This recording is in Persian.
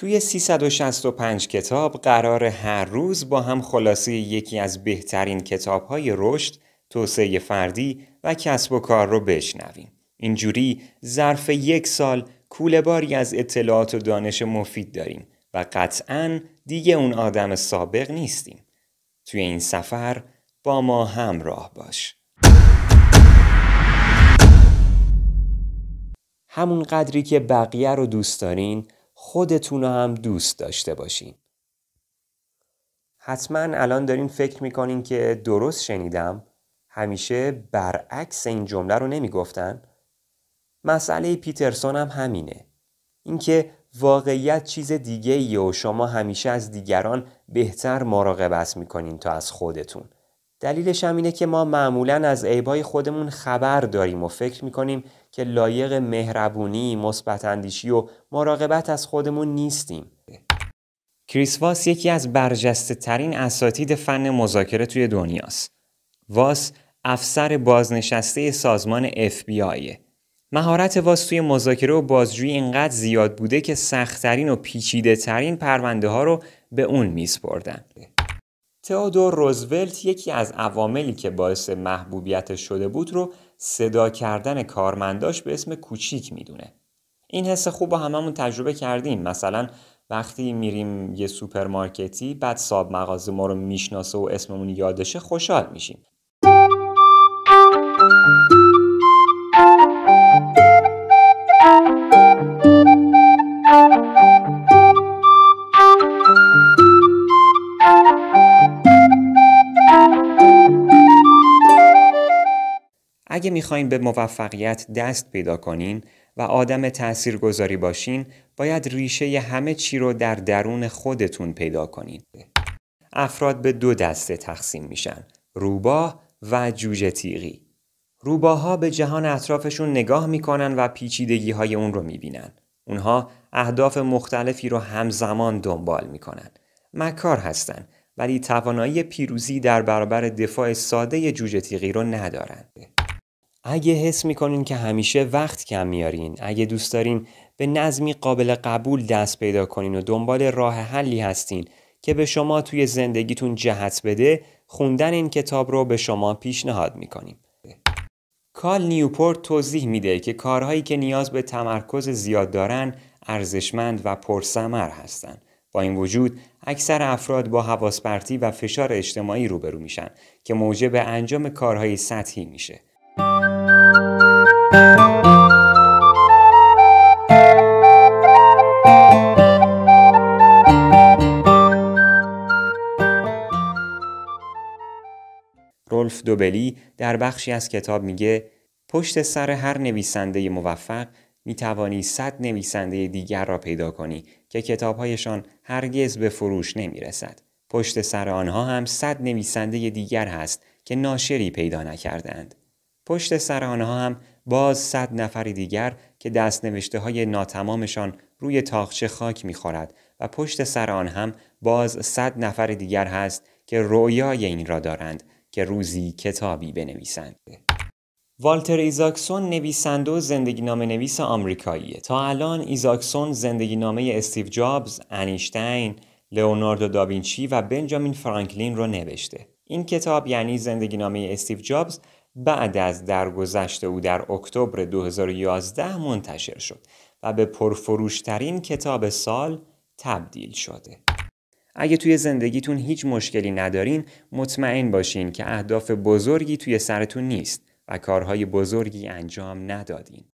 توی 365 کتاب قرار هر روز با هم خلاصه یکی از بهترین کتابهای رشد، توسعه فردی و کسب و کار رو بشنویم. اینجوری ظرف یک سال کولهباری باری از اطلاعات و دانش مفید داریم و قطعا دیگه اون آدم سابق نیستیم. توی این سفر با ما همراه باش. همون قدری که بقیه رو دوست دارین خودتون رو هم دوست داشته باشین حتما الان دارین فکر میکنین که درست شنیدم همیشه برعکس این جمله رو نمیگفتن مسئله پیترسون هم همینه اینکه واقعیت چیز دیگه و شما همیشه از دیگران بهتر مراقبت میکنین تا از خودتون دلیلش هم اینه که ما معمولا از عیبای خودمون خبر داریم و فکر میکنیم که لایق مهربونی، مثبت اندیشی و مراقبت از خودمون نیستیم. کریس واس یکی از برجسته ترین اساتید فن مذاکره توی دنیاست. واس افسر بازنشسته سازمان FBI. مهارت واس توی مذاکره و بازجویی اینقدر زیاد بوده که سختترین و پیچیده ترین پرونده ها رو به اون میسپردن. تئودور روزولت یکی از عواملی که باعث محبوبیتش شده بود رو صدا کردن کارمنداش به اسم کوچیک میدونه. این حس خوب رو هممون تجربه کردیم مثلا وقتی میریم یه سوپرمارکتی بعد صاحب مغازه ما رو میشناسه و اسممون یادشه خوشحال میشیم اگه میخواین به موفقیت دست پیدا کنین و آدم تاثیرگذاری باشین باید ریشه همه چی رو در درون خودتون پیدا کنین. افراد به دو دسته تقسیم میشن روباه و جوجه تیغی. روباها به جهان اطرافشون نگاه میکنن و پیچیدگی های اون رو میبینن. اونها اهداف مختلفی رو همزمان دنبال میکنن. مکار هستن ولی توانایی پیروزی در برابر دفاع ساده جوجه تیغی رو ندارند. اگه حس میکنین که همیشه وقت کم میارین اگه دوست دارین به نظمی قابل قبول دست پیدا کنین و دنبال راه حلی هستین که به شما توی زندگیتون جهت بده خوندن این کتاب رو به شما پیشنهاد میکنیم کال نیوپورت توضیح میده که کارهایی که نیاز به تمرکز زیاد دارن ارزشمند و پرثمر هستند با این وجود اکثر افراد با حواسپرتی و فشار اجتماعی روبرو میشن که موجب انجام کارهای سطحی میشه رولف دوبلی در بخشی از کتاب میگه پشت سر هر نویسنده موفق میتوانی صد نویسنده دیگر را پیدا کنی که کتابهایشان هرگز به فروش نمیرسد پشت سر آنها هم صد نویسنده دیگر هست که ناشری پیدا نکردند. پشت سر آنها هم باز صد نفر دیگر که نوشته های ناتمامشان روی تاخچه خاک میخورد و پشت سر آن هم باز صد نفر دیگر هست که رویای این را دارند که روزی کتابی بنویسند. والتر ایزاکسون نویسنده و زندگی نام نویس آمریکاییه. تا الان ایزاکسون زندگی نامه استیو جابز، انیشتین، لئوناردو داوینچی و بنجامین فرانکلین رو نوشته. این کتاب یعنی زندگی نامه استیو جابز بعد از درگذشت او در اکتبر 2011 منتشر شد و به پرفروشترین کتاب سال تبدیل شده. اگه توی زندگیتون هیچ مشکلی ندارین مطمئن باشین که اهداف بزرگی توی سرتون نیست و کارهای بزرگی انجام ندادین.